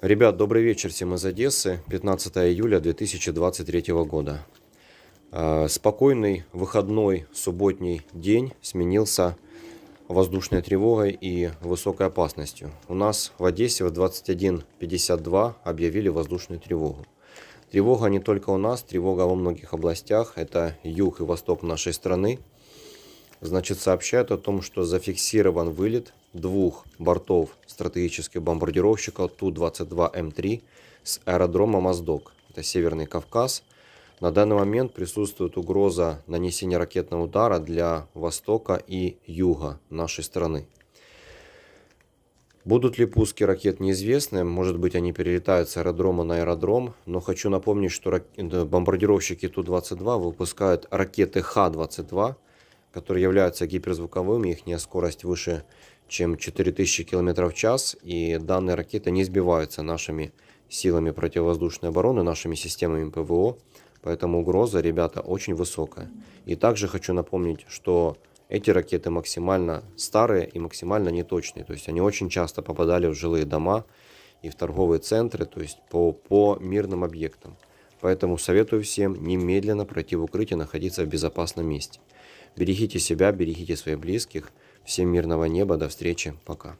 Ребят, добрый вечер всем из Одессы. 15 июля 2023 года. А, спокойный выходной субботний день сменился воздушной тревогой и высокой опасностью. У нас в Одессе в 21.52 объявили воздушную тревогу. Тревога не только у нас, тревога во многих областях. Это юг и восток нашей страны. Значит, сообщают о том, что зафиксирован вылет двух бортов стратегического бомбардировщика Ту-22М3 с аэродрома Моздок. Это Северный Кавказ. На данный момент присутствует угроза нанесения ракетного удара для востока и юга нашей страны. Будут ли пуски ракет неизвестны, может быть они перелетают с аэродрома на аэродром, но хочу напомнить, что рак... Э, бомбардировщики Ту-22 выпускают ракеты Х-22, которые являются гиперзвуковыми, их скорость выше, чем 4000 км в час, и данные ракеты не сбиваются нашими силами противовоздушной обороны, нашими системами ПВО, поэтому угроза, ребята, очень высокая. И также хочу напомнить, что эти ракеты максимально старые и максимально неточные, то есть они очень часто попадали в жилые дома и в торговые центры, то есть по, по мирным объектам. Поэтому советую всем немедленно пройти в укрытие, находиться в безопасном месте. Берегите себя, берегите своих близких. Всем мирного неба, до встречи, пока.